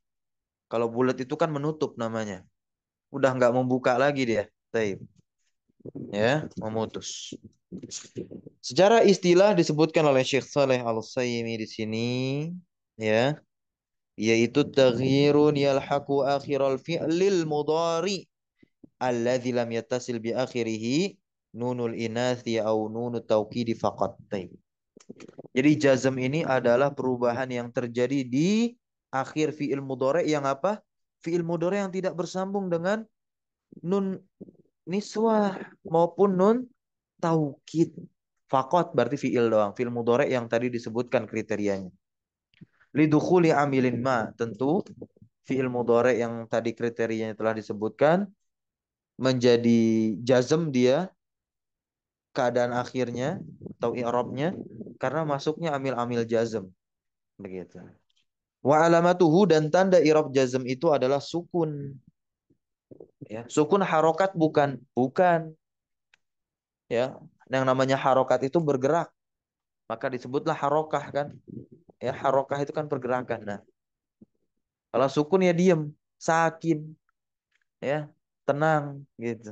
kalau bulat itu kan menutup namanya udah nggak membuka lagi dia taib ya memutus. Secara istilah disebutkan oleh Syekh Saleh Al Utsaimin di sini ya yaitu taghyirun yalhaqu al fi'lil mudhari alladhi lam yattasil bi akhirih nunul inathi au nunut tawkidi faqat. Jadi jazm ini adalah perubahan yang terjadi di akhir fi'il mudhari yang apa? Fi'il mudhari yang tidak bersambung dengan nun niswa maupun nun taukid. Fakot berarti fiil doang. Fiil mudore yang tadi disebutkan kriterianya. lidukuli amilin ma. Tentu fiil mudore yang tadi kriterianya telah disebutkan. Menjadi jazm dia. Keadaan akhirnya. Atau irabnya Karena masuknya amil-amil jazm. Begitu. Wa alamatuhu dan tanda irab jazm itu adalah sukun ya sukun harokat bukan bukan ya yang namanya harokat itu bergerak maka disebutlah harokah kan ya harokah itu kan pergerakan nah kalau sukun ya diem sakin ya tenang gitu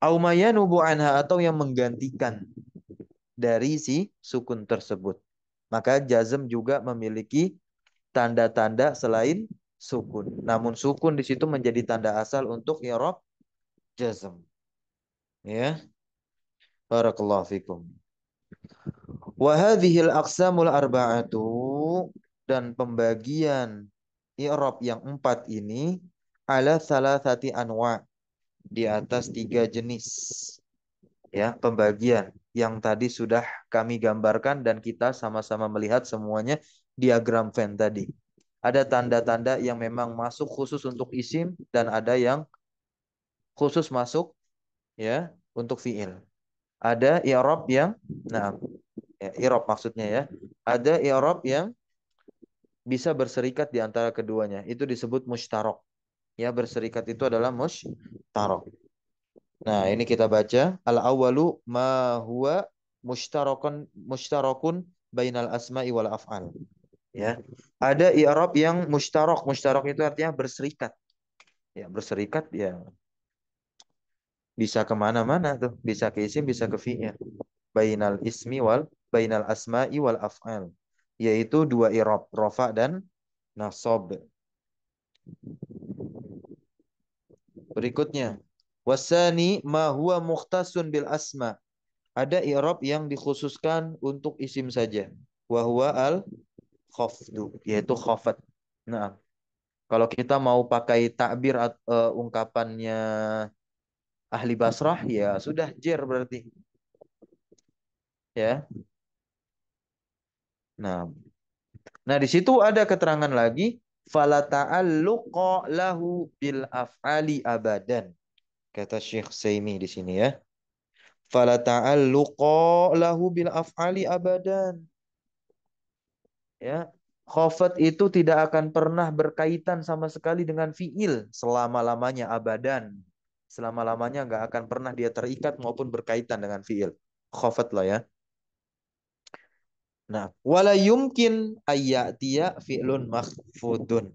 aumayanubu anha atau yang menggantikan dari si sukun tersebut maka jazm juga memiliki tanda-tanda selain sukun. Namun sukun di situ menjadi tanda asal untuk irob ya jazm. Ya. Barakallahu fikum. Wa hadhil aqsamul arba'atu dan pembagian irob ya yang empat ini ala salasati anwa di atas tiga jenis. Ya, pembagian yang tadi sudah kami gambarkan dan kita sama-sama melihat semuanya diagram Venn tadi. Ada tanda-tanda yang memang masuk khusus untuk isim dan ada yang khusus masuk ya untuk fiil. Ada i'rab yang nah ya, i'rab maksudnya ya. Ada i'rab yang bisa berserikat di antara keduanya. Itu disebut mustarok. Ya, berserikat itu adalah mustarok. Nah, ini kita baca al-awwalu ma huwa mushtarakun mushtarakun bainal asma'i wal af'al ya ada i'rab yang mustarok mustarok itu artinya berserikat ya berserikat ya bisa kemana-mana tuh bisa ke isim bisa ke fi'il bainal ismi wal bainal asma'i wal af'al yaitu dua i'rab rofa dan nasob berikutnya wasani ma huwa mukhtasun bil asma ada i'rab yang dikhususkan untuk isim saja wa al khofdu yaitu khofat. Nah, kalau kita mau pakai takbir uh, eh, ungkapannya ahli Basrah ya sudah jer berarti. Ya. Nah. Nah, di situ ada keterangan lagi fala ta'alluqa lahu bil af'ali abadan. Kata Syekh Saimi di sini ya. Fala ta'alluqa lahu bil af'ali abadan ya khofat itu tidak akan pernah berkaitan sama sekali dengan fiil selama-lamanya abadan. Selama-lamanya nggak akan pernah dia terikat maupun berkaitan dengan fiil. Khofat lah ya. Nah, wala yumkin ayatia fiilun makfudun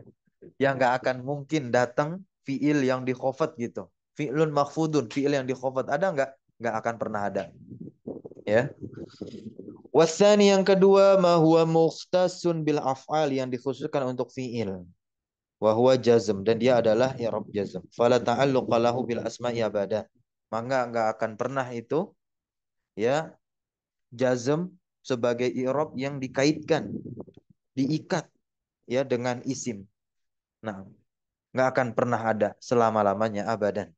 yang nggak akan mungkin datang fi'il yang dikhofat gitu. fiilun makfudun fi'il yang dikhofat ada nggak? Nggak akan pernah ada ya. Wasani yang kedua bahwa mukhtasun bil af'al yang dikhususkan untuk fi'il. Wahwa jazm dan dia adalah i'rab ya jazm. Fala ta'alluqa lahu bil asma'i abada. Maka enggak akan pernah itu ya jazm sebagai i'rab ya yang dikaitkan, diikat ya dengan isim. Nah, enggak akan pernah ada selama-lamanya abadan.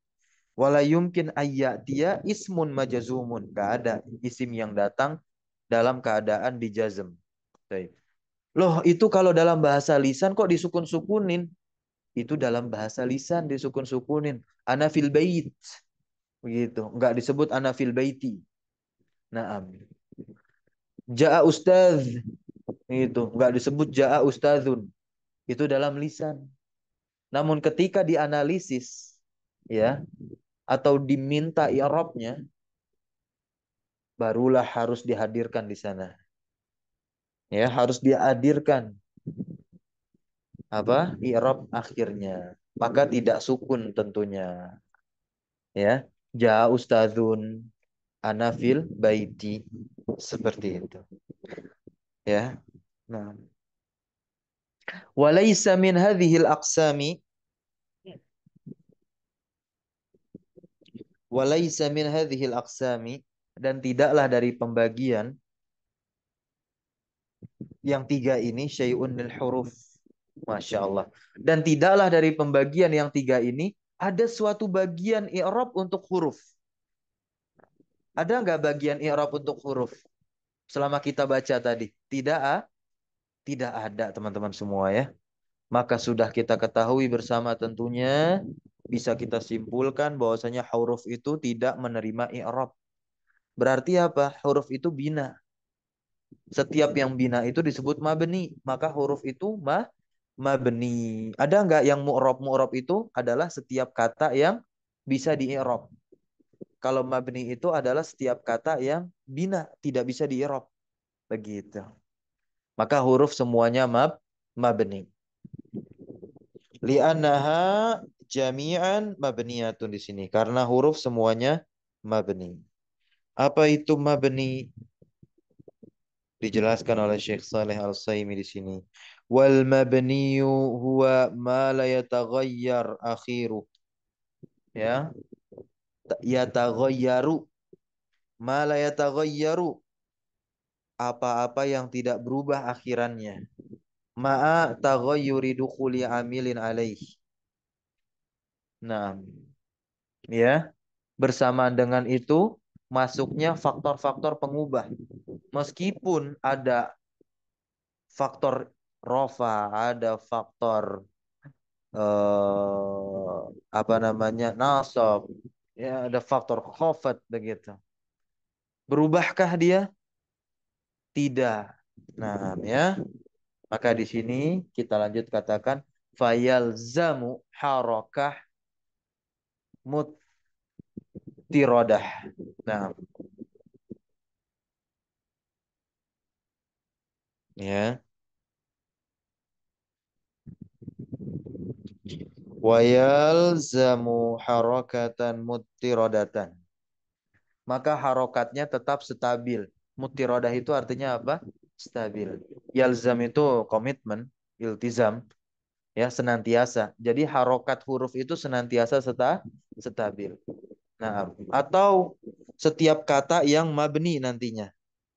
Wala yumkin ayat dia ismun majazumun. Gak ada isim yang datang dalam keadaan dijazm. Loh itu kalau dalam bahasa lisan kok disukun-sukunin? Itu dalam bahasa lisan disukun-sukunin. Ana fil bait. Begitu. Enggak disebut ana fil baiti. Naam. Ja'a ustaz. Itu. gak disebut ja'a ustazun. Itu dalam lisan. Namun ketika dianalisis. ya atau diminta i'rabnya ya barulah harus dihadirkan di sana. Ya, harus dihadirkan apa? i'rab ya akhirnya. Maka tidak sukun tentunya. Ya, ja ustadzun anafil baiti seperti itu. Ya. Nah. Walaysa min hadhil aqsami walaysa min hadhil aqsami dan tidaklah dari pembagian yang tiga ini syai'un lil huruf. Masya Allah. Dan tidaklah dari pembagian yang tiga ini ada suatu bagian i'rab untuk huruf. Ada nggak bagian i'rab untuk huruf? Selama kita baca tadi. Tidak ah? Tidak ada teman-teman semua ya. Maka sudah kita ketahui bersama tentunya bisa kita simpulkan bahwasanya huruf itu tidak menerima i'rab. Berarti apa? Huruf itu bina. Setiap yang bina itu disebut mabni, maka huruf itu ma mabni. Ada nggak yang mu'rob? Mu'rob itu adalah setiap kata yang bisa di'irob. Kalau mabni itu adalah setiap kata yang bina, tidak bisa di'irob. Begitu. Maka huruf semuanya mab mabni li'annaha jami'an mabniyatun di sini karena huruf semuanya mabni. Apa itu mabni? Dijelaskan oleh Syekh Saleh Al-Saimi di sini. Wal mabniyu huwa ma la yataghayyar akhiru. Ya. Yataghayyaru. Ma la yataghayyaru. Apa-apa yang tidak berubah akhirannya. Ma'a taghayyuri dukhuli amilin alaih Nah, ya bersamaan dengan itu masuknya faktor-faktor pengubah. Meskipun ada faktor rofa, ada faktor eh, apa namanya nasab, ya ada faktor covid begitu. Berubahkah dia? Tidak. Nah, ya. Maka di sini kita lanjut katakan fayalzamu harakah mutirodah. Nah. Ya. zamu harokatan mutirodatan. Maka harokatnya tetap stabil. Mutirodah itu artinya apa? Stabil. Yalzam itu komitmen, iltizam ya senantiasa. Jadi harokat huruf itu senantiasa seta, stabil. Nah, atau setiap kata yang mabni nantinya.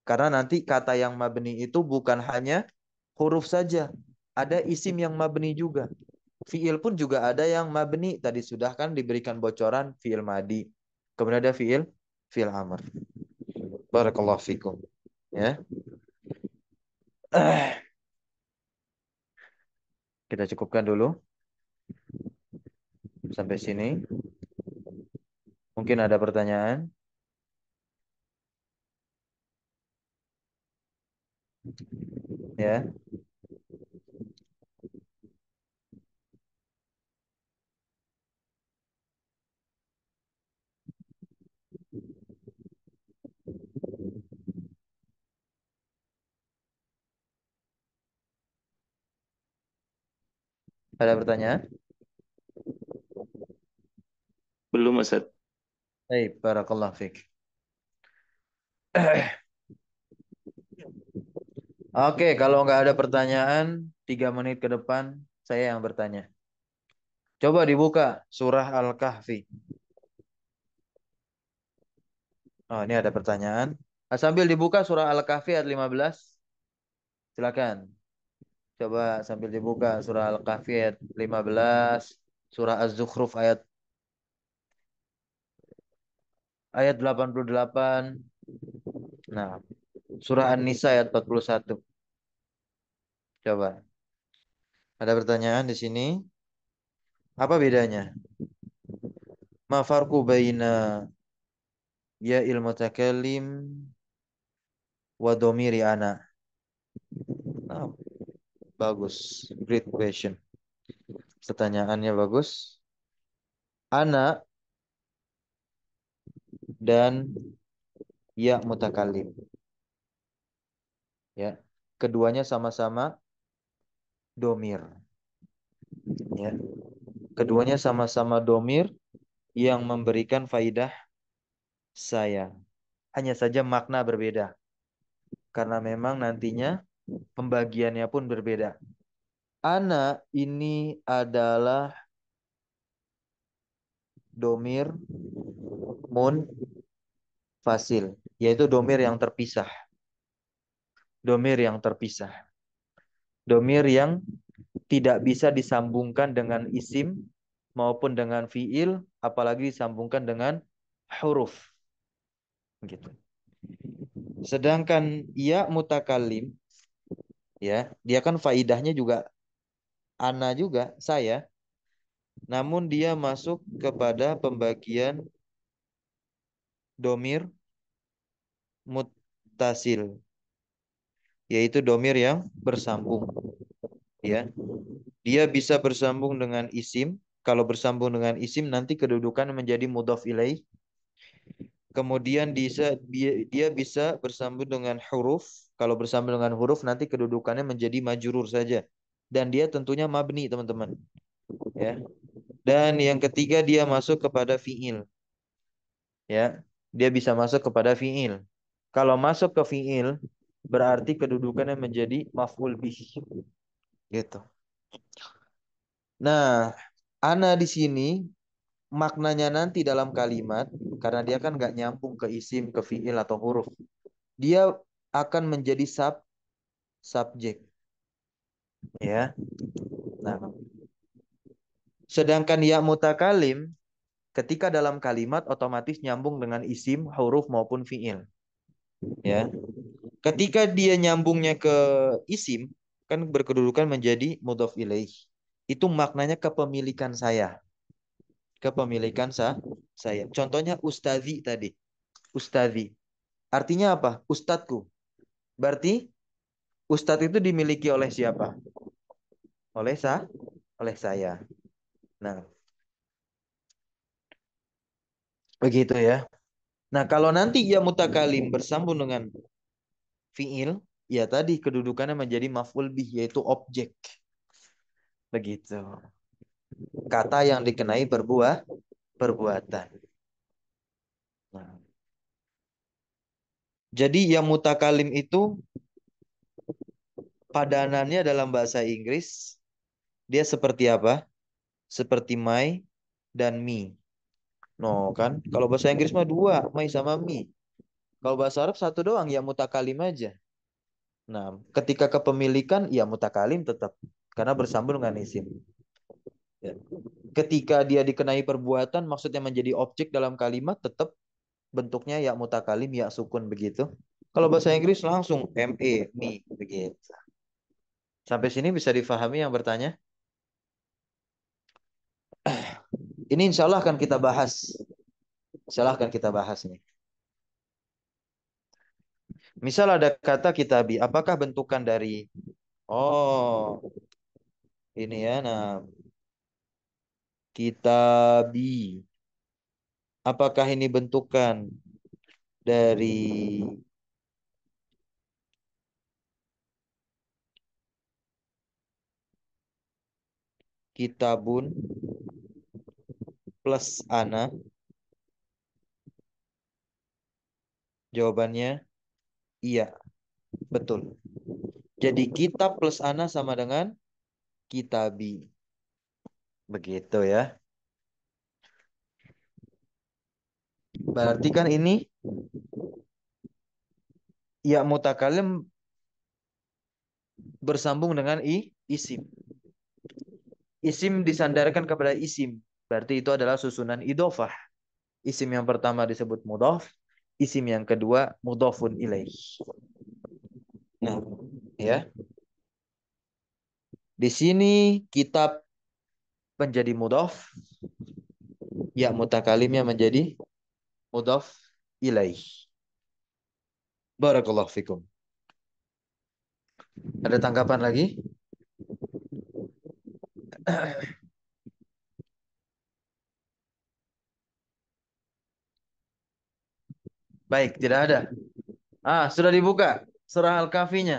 Karena nanti kata yang mabni itu bukan hanya huruf saja, ada isim yang mabni juga. Fiil pun juga ada yang mabni. Tadi sudah kan diberikan bocoran fiil madi. Kemudian ada fiil fiil amr. Barakallahu fikum. Ya. Yeah. Kita cukupkan dulu. Sampai sini. Mungkin ada pertanyaan. Ya. Ada pertanyaan? Belum, Ustaz. Baik, barakallah fiqh. Oke, kalau nggak ada pertanyaan, tiga menit ke depan saya yang bertanya. Coba dibuka surah Al-Kahfi. Oh, ini ada pertanyaan. Sambil dibuka surah Al-Kahfi ayat 15. Silakan. Coba sambil dibuka surah Al-Kahfi ayat 15, surah Az-Zukhruf ayat ayat 88. Nah, surah An-Nisa ayat 41. Coba. Ada pertanyaan di sini? Apa bedanya? Ma farqu baina ya ilmu takalim wa domiri ana. Bagus. Great question. Pertanyaannya bagus. Anak dan ya mutakalim. Ya, keduanya sama-sama domir. Ya. Keduanya sama-sama domir yang memberikan faidah saya. Hanya saja makna berbeda. Karena memang nantinya Pembagiannya pun berbeda. Ana ini adalah domir mun fasil, yaitu domir yang terpisah. Domir yang terpisah. Domir yang tidak bisa disambungkan dengan isim maupun dengan fiil, apalagi disambungkan dengan huruf. Gitu. Sedangkan ia ya mutakalim ya dia kan faidahnya juga ana juga saya namun dia masuk kepada pembagian domir mutasil yaitu domir yang bersambung ya dia bisa bersambung dengan isim kalau bersambung dengan isim nanti kedudukan menjadi mudhof ilaih kemudian dia bisa bersambung dengan huruf kalau bersama dengan huruf nanti kedudukannya menjadi majurur saja. Dan dia tentunya mabni, teman-teman. Ya. Dan yang ketiga dia masuk kepada fiil. Ya, dia bisa masuk kepada fiil. Kalau masuk ke fiil berarti kedudukannya menjadi maf'ul bih. Gitu. Nah, ana di sini maknanya nanti dalam kalimat karena dia kan nggak nyampung ke isim, ke fiil atau huruf. Dia akan menjadi sub subjek. Ya. Nah. Sedangkan ya mutakalim ketika dalam kalimat otomatis nyambung dengan isim, huruf maupun fiil. Ya. Ketika dia nyambungnya ke isim kan berkedudukan menjadi mudhof ilaih. Itu maknanya kepemilikan saya. Kepemilikan sa saya. Contohnya ustazi tadi. Ustazi. Artinya apa? Ustadku. Berarti ustadz itu dimiliki oleh siapa? Oleh sa oleh saya. Nah. Begitu ya. Nah, kalau nanti ya mutakalim bersambung dengan fiil, ya tadi kedudukannya menjadi maf'ul bih yaitu objek. Begitu. Kata yang dikenai berbuah perbuatan. Nah. Jadi yang mutakalim itu padanannya dalam bahasa Inggris dia seperti apa? Seperti my dan me. No kan? Kalau bahasa Inggris mah dua, my sama me. Kalau bahasa Arab satu doang ya mutakalim aja. Nah, ketika kepemilikan ya mutakalim tetap karena bersambung dengan isim. Ya. Ketika dia dikenai perbuatan maksudnya menjadi objek dalam kalimat tetap bentuknya ya mutakalim ya sukun begitu. Kalau bahasa Inggris langsung ME, me begitu. Sampai sini bisa difahami yang bertanya? Ini insya Allah akan kita bahas. Insya Allah akan kita bahas nih. Misal ada kata kitabi, apakah bentukan dari oh ini ya nah kitabi apakah ini bentukan dari kitabun plus ana? Jawabannya iya. Betul. Jadi kitab plus ana sama dengan kitabi. Begitu ya. Berarti kan ini ya mutakalim bersambung dengan i isim. Isim disandarkan kepada isim. Berarti itu adalah susunan idofah. Isim yang pertama disebut mudof. Isim yang kedua mudofun ilaih. Nah, ya. Di sini kitab menjadi mudof. Ya mutakalimnya menjadi mudaf ilaih. Barakallahu fikum. Ada tanggapan lagi? Baik, tidak ada. Ah, sudah dibuka surah Al-Kahfinya.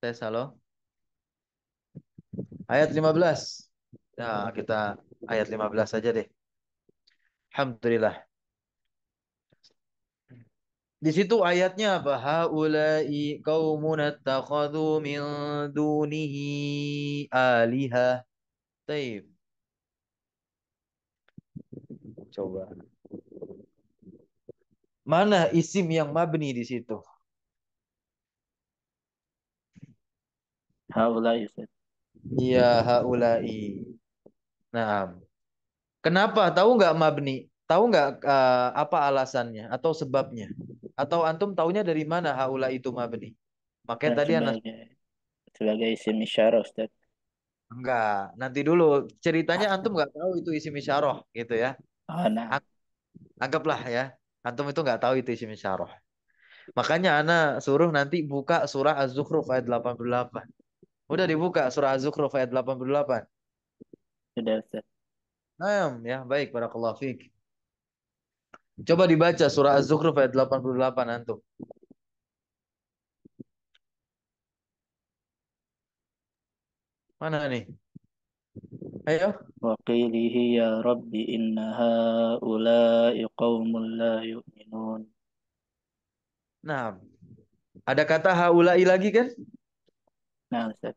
Tes halo. Ayat 15. Nah, kita ayat 15 saja deh. Alhamdulillah. Di situ ayatnya apa? Haulai qaumun attakhadhu min dunihi aliha. Taib. Coba. Mana isim yang mabni di situ? Haulai. Iya, haulai. Naam. Kenapa? Tahu nggak mabni? Tahu nggak uh, apa alasannya atau sebabnya? Atau antum tahunya dari mana haula itu mabni? Makanya nah, tadi anak sebagai isim isyarah, Ustaz. Enggak, nanti dulu ceritanya antum nggak tahu itu isim isyarah gitu ya. Oh, nah. Anggaplah ya, antum itu nggak tahu itu isim isyarah. Makanya anak suruh nanti buka surah Az-Zukhruf ayat 88. Udah dibuka surah Az-Zukhruf ayat 88. Sudah, Ustaz. Nah, ya baik barakallahu fiik. Coba dibaca surah Az-Zukhruf ayat 88 antum. Mana nih? Ayo. Waqilihi ya Rabbi inna haulai qaumun la yu'minun. Nah, ada kata haulai lagi kan? Nah, Ustaz.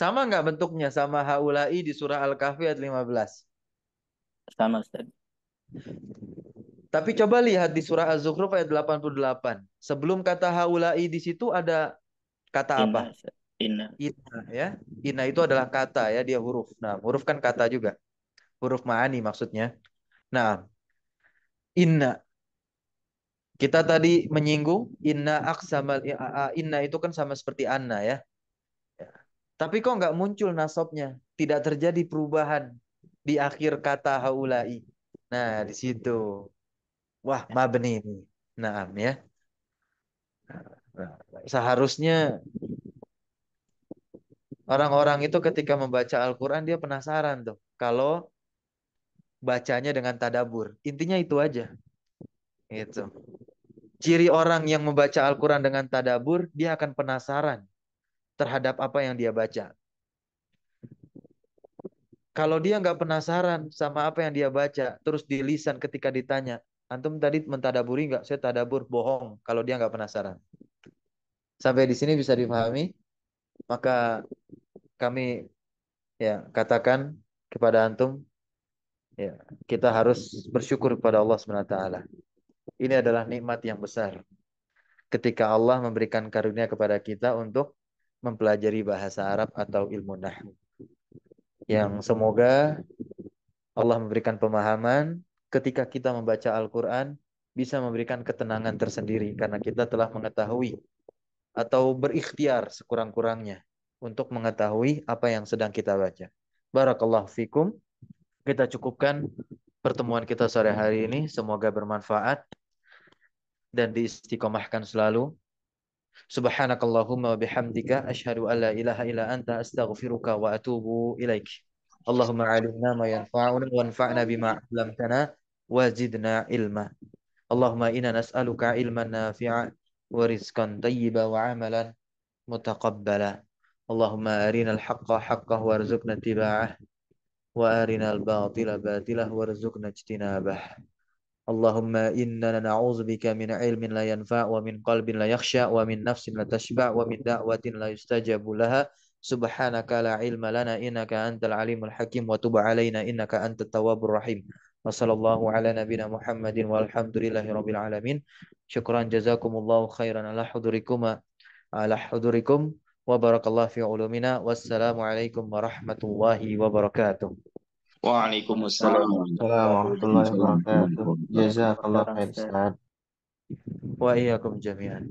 Sama nggak bentuknya sama haulai di surah Al-Kahfi ayat 15? Sama Ustaz. Tapi coba lihat di surah Az-Zukhruf ayat 88. Sebelum kata haulai di situ ada kata Inna, apa? Inna. Inna ya. Inna itu adalah kata ya, dia huruf. Nah, huruf kan kata juga. Huruf ma'ani maksudnya. Nah, inna kita tadi menyinggung inna aksamal ya, inna itu kan sama seperti anna ya. ya. Tapi kok nggak muncul nasabnya? Tidak terjadi perubahan di akhir kata haulai. Nah, di situ. Wah, ya. mabni ini. Naam ya. Seharusnya orang-orang itu ketika membaca Al-Qur'an dia penasaran tuh kalau bacanya dengan tadabur. Intinya itu aja. Itu. Ciri orang yang membaca Al-Qur'an dengan tadabur, dia akan penasaran terhadap apa yang dia baca. Kalau dia nggak penasaran sama apa yang dia baca, terus di lisan ketika ditanya, antum tadi mentadaburi nggak? Saya tadabur, bohong. Kalau dia nggak penasaran. Sampai di sini bisa dipahami? Maka kami ya katakan kepada antum, ya kita harus bersyukur kepada Allah swt. Ini adalah nikmat yang besar ketika Allah memberikan karunia kepada kita untuk mempelajari bahasa Arab atau ilmu nahwu yang semoga Allah memberikan pemahaman ketika kita membaca Al-Quran bisa memberikan ketenangan tersendiri karena kita telah mengetahui atau berikhtiar sekurang-kurangnya untuk mengetahui apa yang sedang kita baca. Barakallahu fikum. Kita cukupkan pertemuan kita sore hari ini. Semoga bermanfaat dan diistiqomahkan selalu سبحانك اللهم وبحمدك أشهد أن لا إله إلا أنت أستغفرك وأتوب إليك اللهم علمنا ما ينفعنا وانفعنا بما علمتنا وزدنا علما اللهم إنا نسألك علما نافعا ورزقا طيبا وعملا متقبلا اللهم أرنا الحق حقا وارزقنا اتباعه وأرنا الباطل باطله وارزقنا اجتنابه اللهم إننا نعوذ بك من علم لا ينفع ومن قلب لا يخشى ومن نفس لا تشبع ومن دعوة لا يستجاب لها سبحانك لا علم لنا إنك أنت العليم الحكيم وتب علينا إنك أنت التواب الرحيم وصلى الله على نبينا محمد والحمد لله رب العالمين شكرا جزاكم الله خيرا على حضوركم على حضوركم وبارك الله في علومنا والسلام عليكم ورحمة الله وبركاته Waalaikumsalam. Waalaikumsalam warahmatullahi wabarakatuh. Jazakallah khair Ustaz. Wa iyyakum jami'an.